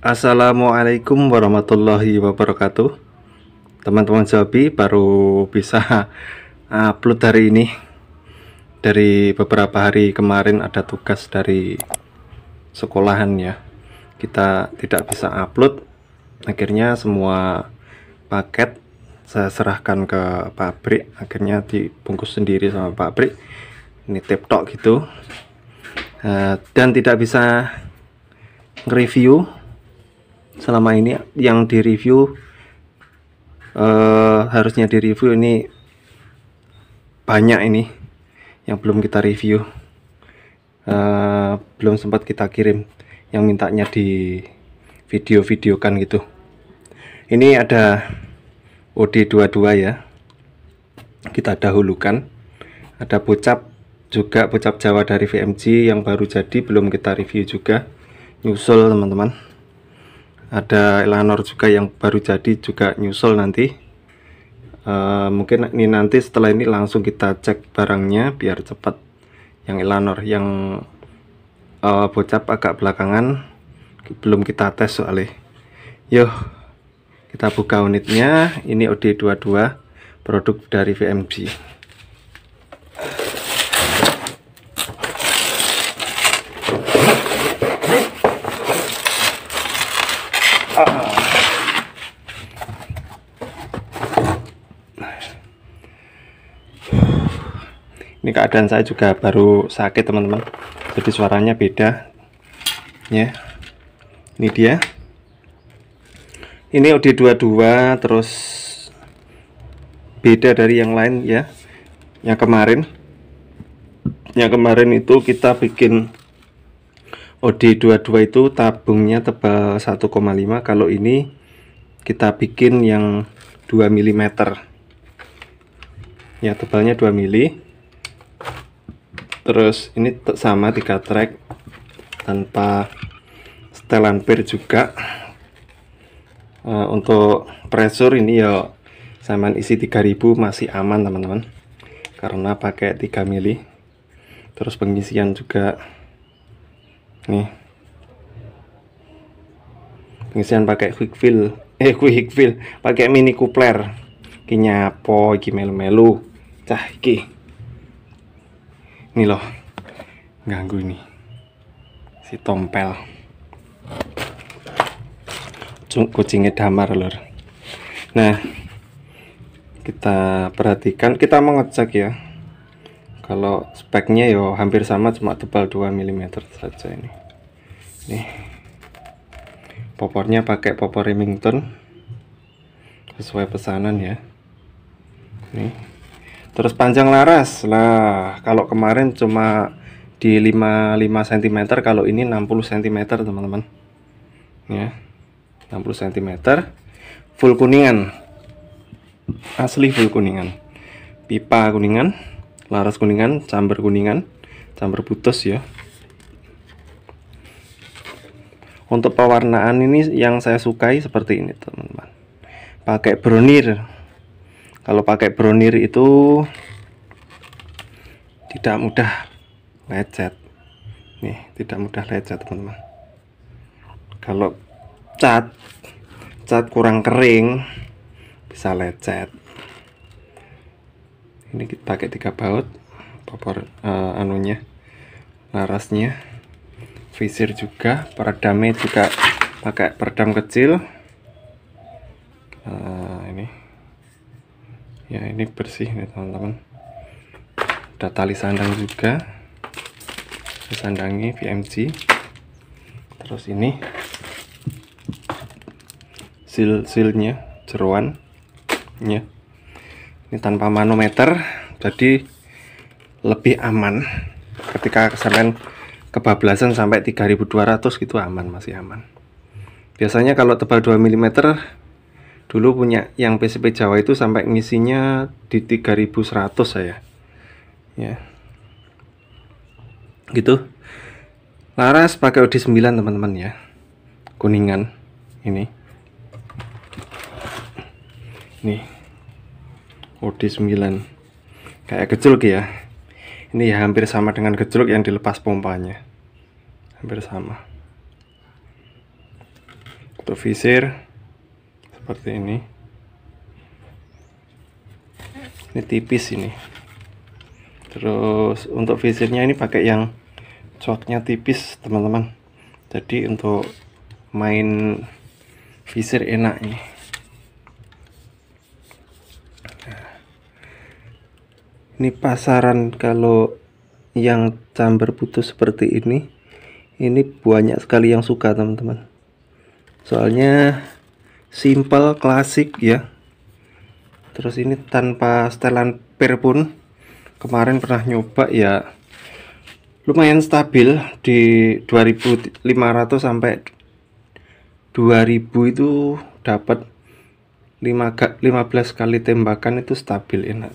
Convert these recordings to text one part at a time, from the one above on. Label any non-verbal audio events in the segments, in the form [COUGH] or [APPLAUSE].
Assalamualaikum warahmatullahi wabarakatuh Teman-teman Jabi baru bisa [LAUGHS] upload hari ini Dari beberapa hari kemarin ada tugas dari sekolahan ya Kita tidak bisa upload Akhirnya semua paket saya serahkan ke pabrik Akhirnya dibungkus sendiri sama pabrik Ini tip gitu eh, Dan tidak bisa review selama ini yang direview uh, harusnya direview ini banyak ini yang belum kita review uh, belum sempat kita kirim yang mintanya di video-video kan gitu ini ada OD22 ya kita dahulukan ada pucap juga pucap Jawa dari VMG yang baru jadi belum kita review juga nyusul teman-teman ada Elanor juga yang baru jadi juga nyusul nanti uh, mungkin ini nanti setelah ini langsung kita cek barangnya biar cepat yang Elanor yang uh, bocap agak belakangan belum kita tes soalnya yuk kita buka unitnya ini OD22 produk dari VMG ini keadaan saya juga baru sakit teman-teman jadi suaranya beda ya ini dia ini OD22 terus beda dari yang lain ya yang kemarin yang kemarin itu kita bikin OD22 itu tabungnya tebal 1,5 kalau ini kita bikin yang 2 mm ya tebalnya 2 mm terus ini sama tiga track tanpa setelan pir juga uh, untuk pressure ini ya sama isi 3000 masih aman teman-teman karena pakai 3 mili terus pengisian juga nih pengisian pakai quick fill eh quick fill pakai mini coupler kinyapo nyapo iki melu-melu cah iki ini loh, ganggu ini. Si tompel. Kucingnya damar lor. Nah, kita perhatikan, kita mengecek ya. Kalau speknya ya hampir sama cuma tebal 2 mm saja ini. Nih. Popornya pakai popor Remington sesuai pesanan ya. Nih terus panjang laras lah kalau kemarin cuma di 55 cm kalau ini 60 cm teman-teman ya 60 cm full kuningan asli full kuningan pipa kuningan laras kuningan chamber kuningan chamber putus ya untuk pewarnaan ini yang saya sukai seperti ini teman-teman pakai bronir kalau pakai bronir itu tidak mudah lecet nih tidak mudah lecet teman-teman kalau cat cat kurang kering bisa lecet ini kita pakai tiga baut popor uh, eh, anunya larasnya visir juga peredamnya juga pakai peredam kecil uh, ya ini bersih nih teman-teman ada tali sandang juga Sandangnya VMC terus ini seal sealnya jeruan ya ini tanpa manometer jadi lebih aman ketika kesalahan kebablasan sampai 3200 gitu aman masih aman biasanya kalau tebal 2 mm dulu punya yang PCP Jawa itu sampai ngisinya di 3100 saya ya gitu Laras pakai OD 9 teman-teman ya kuningan ini nih OD 9 kayak gejolk ya ini ya hampir sama dengan gejluk yang dilepas pompanya hampir sama untuk visir seperti ini ini tipis ini terus untuk visirnya ini pakai yang coknya tipis teman-teman jadi untuk main visir enak ini ini pasaran kalau yang chamber putus seperti ini ini banyak sekali yang suka teman-teman soalnya simple klasik ya terus ini tanpa setelan per pun kemarin pernah nyoba ya lumayan stabil di 2500 sampai 2000 itu dapat 5 15 kali tembakan itu stabil enak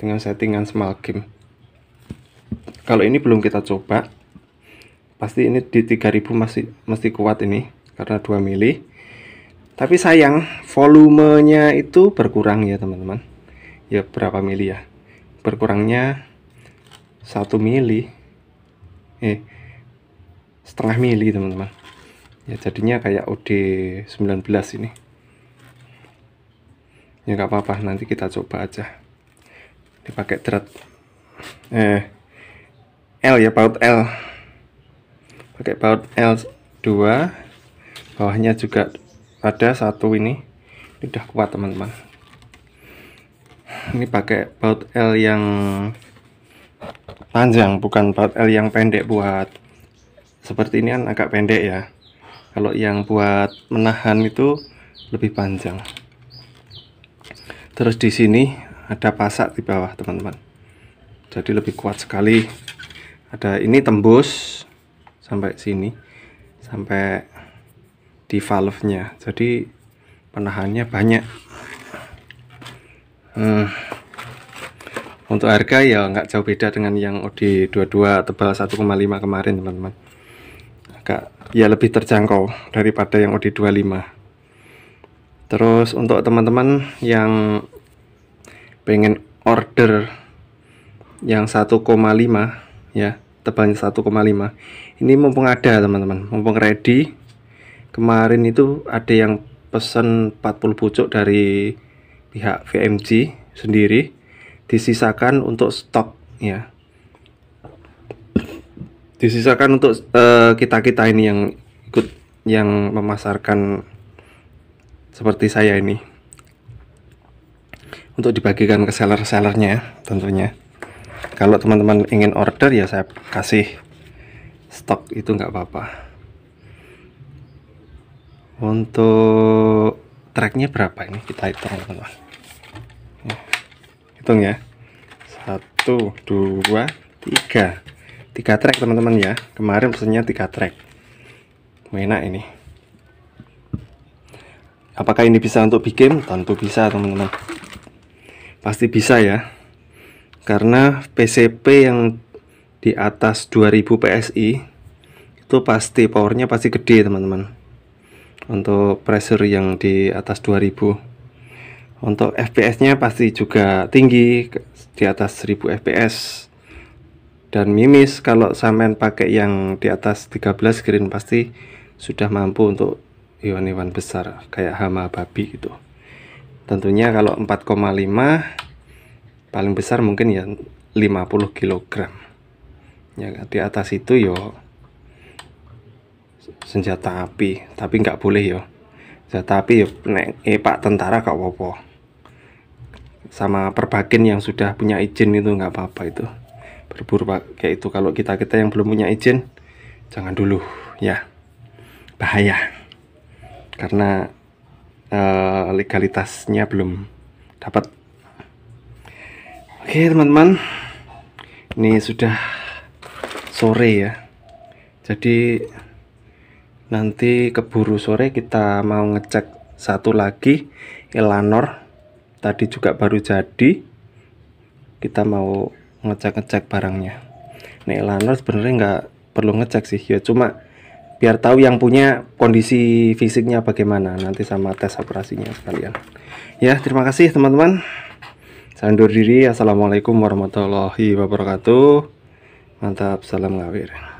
dengan settingan small game kalau ini belum kita coba pasti ini di 3000 masih mesti kuat ini karena 2 mili tapi sayang volumenya itu berkurang ya teman-teman ya berapa mili ya berkurangnya satu mili eh setengah mili teman-teman ya jadinya kayak OD 19 ini ya nggak apa-apa nanti kita coba aja dipakai thread eh L ya baut L pakai baut L2 bawahnya juga ada satu ini sudah kuat teman-teman ini pakai baut L yang panjang bukan baut L yang pendek buat seperti ini kan agak pendek ya kalau yang buat menahan itu lebih panjang terus di sini ada pasak di bawah teman-teman jadi lebih kuat sekali ada ini tembus sampai sini sampai di valve-nya. Jadi penahannya banyak. Hmm. Untuk harga ya nggak jauh beda dengan yang OD22 tebal 1,5 kemarin teman-teman. Agak ya lebih terjangkau daripada yang OD25. Terus untuk teman-teman yang pengen order yang 1,5 ya tebalnya 1,5 ini mumpung ada teman-teman mumpung ready kemarin itu ada yang pesen 40 pucuk dari pihak VMG sendiri disisakan untuk stok ya disisakan untuk eh, kita kita kita ini yang ikut yang memasarkan seperti saya ini untuk dibagikan ke seller-sellernya ya, tentunya kalau teman-teman ingin order ya saya kasih stok itu nggak apa-apa untuk tracknya berapa ini kita hitung teman-teman hitung ya satu dua tiga tiga track teman-teman ya kemarin pesennya tiga track enak ini apakah ini bisa untuk big tentu bisa teman-teman pasti bisa ya karena PCP yang di atas 2000 PSI itu pasti powernya pasti gede teman-teman untuk pressure yang di atas 2000 untuk fps nya pasti juga tinggi di atas 1000 fps dan mimis kalau samen pakai yang di atas 13 green pasti sudah mampu untuk hewan-hewan besar kayak hama babi gitu tentunya kalau 4,5 paling besar mungkin ya 50 kg ya di atas itu yo senjata api tapi nggak boleh ya senjata api ya nek eh, pak tentara kak apa sama perbakin yang sudah punya izin itu nggak apa-apa itu berburu pak kayak itu kalau kita kita yang belum punya izin jangan dulu ya bahaya karena uh, legalitasnya belum dapat oke teman-teman ini sudah sore ya jadi nanti keburu sore kita mau ngecek satu lagi Elanor tadi juga baru jadi kita mau ngecek-ngecek barangnya Nih Elanor sebenarnya nggak perlu ngecek sih ya cuma biar tahu yang punya kondisi fisiknya bagaimana nanti sama tes operasinya sekalian ya terima kasih teman-teman Salam undur diri assalamualaikum warahmatullahi wabarakatuh mantap salam ngawir